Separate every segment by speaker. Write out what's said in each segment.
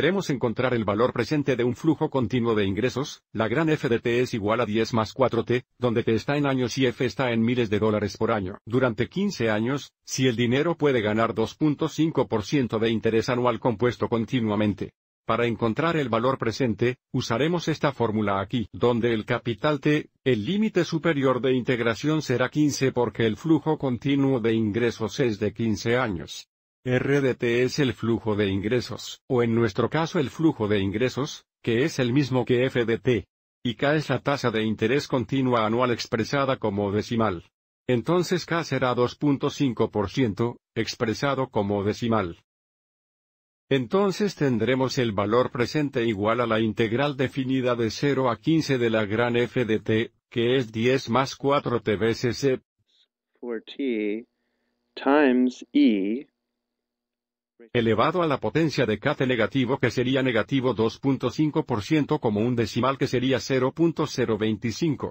Speaker 1: queremos encontrar el valor presente de un flujo continuo de ingresos, la gran F de T es igual a 10 más 4T, donde T está en años y F está en miles de dólares por año. Durante 15 años, si el dinero puede ganar 2.5% de interés anual compuesto continuamente. Para encontrar el valor presente, usaremos esta fórmula aquí, donde el capital T, el límite superior de integración será 15 porque el flujo continuo de ingresos es de 15 años. RDT es el flujo de ingresos, o en nuestro caso el flujo de ingresos, que es el mismo que FDT. Y K es la tasa de interés continua anual expresada como decimal. Entonces K será 2.5%, expresado como decimal. Entonces tendremos el valor presente igual a la integral definida de 0 a 15 de la gran f que es 10 más 4 t veces e elevado a la potencia de kt negativo que sería negativo 2.5% como un decimal que sería 0.025.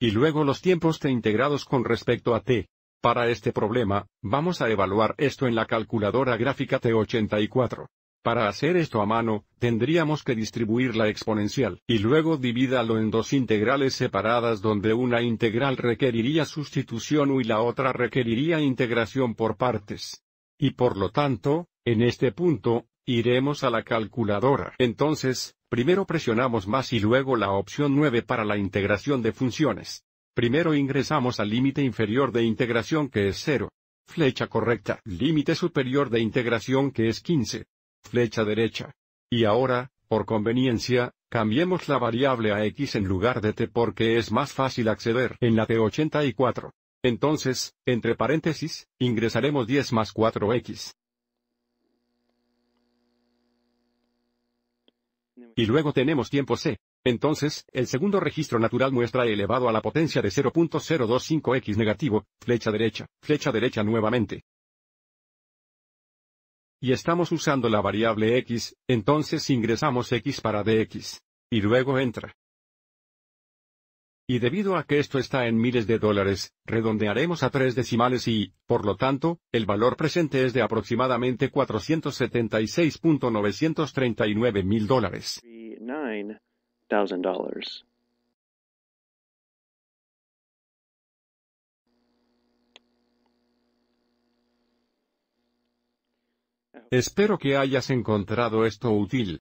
Speaker 1: Y luego los tiempos t integrados con respecto a t. Para este problema, vamos a evaluar esto en la calculadora gráfica T84. Para hacer esto a mano, tendríamos que distribuir la exponencial y luego divídalo en dos integrales separadas donde una integral requeriría sustitución y la otra requeriría integración por partes. Y por lo tanto, en este punto, iremos a la calculadora. Entonces, primero presionamos más y luego la opción 9 para la integración de funciones. Primero ingresamos al límite inferior de integración que es 0. Flecha correcta. Límite superior de integración que es 15. Flecha derecha. Y ahora, por conveniencia, cambiemos la variable a x en lugar de t porque es más fácil acceder en la T84. Entonces, entre paréntesis, ingresaremos 10 más 4x. Y luego tenemos tiempo c. Entonces, el segundo registro natural muestra elevado a la potencia de 0.025x negativo, flecha derecha, flecha derecha nuevamente. Y estamos usando la variable x, entonces ingresamos x para dx. Y luego entra. Y debido a que esto está en miles de dólares, redondearemos a tres decimales y, por lo tanto, el valor presente es de aproximadamente 476.939 mil dólares. Espero que hayas encontrado esto útil.